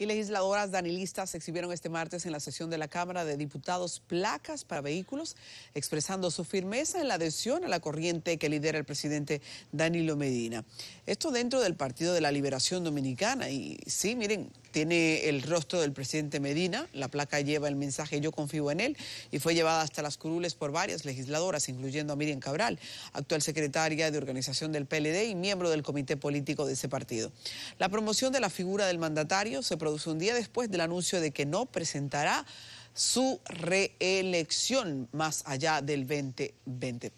y legisladoras danilistas exhibieron este martes en la sesión de la Cámara de Diputados placas para vehículos, expresando su firmeza en la adhesión a la corriente que lidera el presidente Danilo Medina. Esto dentro del Partido de la Liberación Dominicana. Y sí, miren, tiene el rostro del presidente Medina, la placa lleva el mensaje Yo confío en él y fue llevada hasta las curules por varias legisladoras, incluyendo a Miriam Cabral, actual secretaria de organización del PLD y miembro del comité político de ese partido. La promoción de la figura del mandatario se produce un día después del anuncio de que no presentará su reelección más allá del 2020.